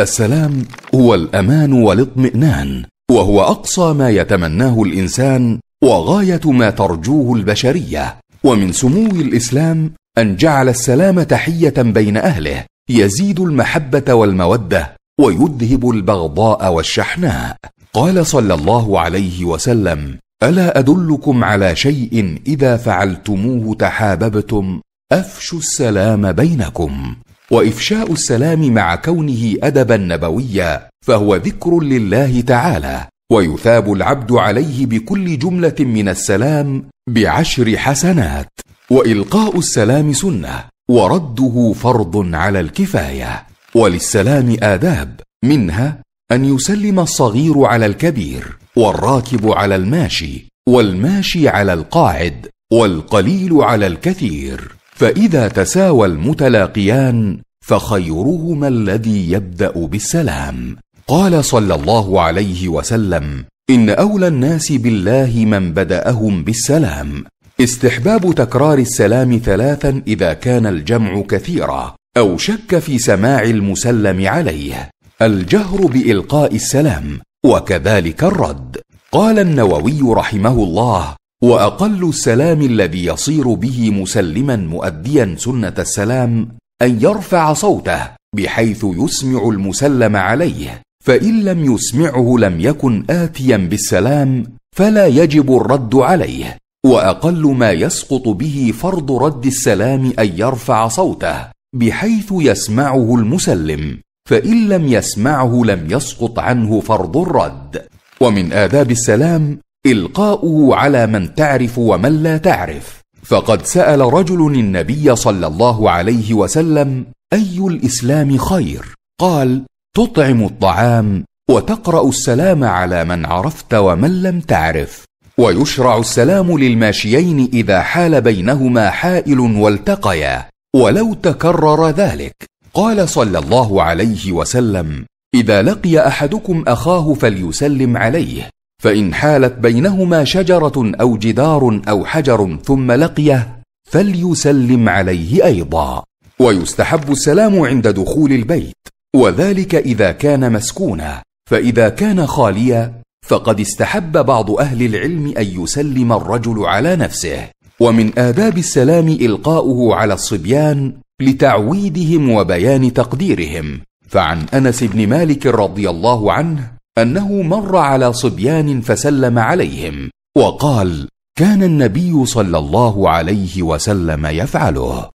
السلام هو الامان والاطمئنان وهو اقصى ما يتمناه الانسان وغايه ما ترجوه البشريه ومن سمو الاسلام ان جعل السلام تحيه بين اهله يزيد المحبه والموده ويذهب البغضاء والشحناء قال صلى الله عليه وسلم الا ادلكم على شيء اذا فعلتموه تحاببتم افشوا السلام بينكم وافشاء السلام مع كونه ادبا نبويا فهو ذكر لله تعالى ويثاب العبد عليه بكل جمله من السلام بعشر حسنات والقاء السلام سنه ورده فرض على الكفايه وللسلام اداب منها ان يسلم الصغير على الكبير والراكب على الماشي والماشي على القاعد والقليل على الكثير فاذا تساوى المتلاقيان فخيرهما الذي يبدا بالسلام قال صلى الله عليه وسلم ان اولى الناس بالله من بداهم بالسلام استحباب تكرار السلام ثلاثا اذا كان الجمع كثيرا او شك في سماع المسلم عليه الجهر بالقاء السلام وكذلك الرد قال النووي رحمه الله واقل السلام الذي يصير به مسلما مؤديا سنه السلام ان يرفع صوته بحيث يسمع المسلم عليه فان لم يسمعه لم يكن اتيا بالسلام فلا يجب الرد عليه واقل ما يسقط به فرض رد السلام ان يرفع صوته بحيث يسمعه المسلم فان لم يسمعه لم يسقط عنه فرض الرد ومن آداب السلام القاؤه على من تعرف ومن لا تعرف فقد سال رجل النبي صلى الله عليه وسلم اي الاسلام خير قال تطعم الطعام وتقرا السلام على من عرفت ومن لم تعرف ويشرع السلام للماشيين اذا حال بينهما حائل والتقيا ولو تكرر ذلك قال صلى الله عليه وسلم اذا لقي احدكم اخاه فليسلم عليه فان حالت بينهما شجره او جدار او حجر ثم لقيه فليسلم عليه ايضا ويستحب السلام عند دخول البيت وذلك اذا كان مسكونا فاذا كان خاليا فقد استحب بعض اهل العلم ان يسلم الرجل على نفسه ومن اداب السلام القاؤه على الصبيان لتعويدهم وبيان تقديرهم فعن انس بن مالك رضي الله عنه انه مر على صبيان فسلم عليهم وقال كان النبي صلى الله عليه وسلم يفعله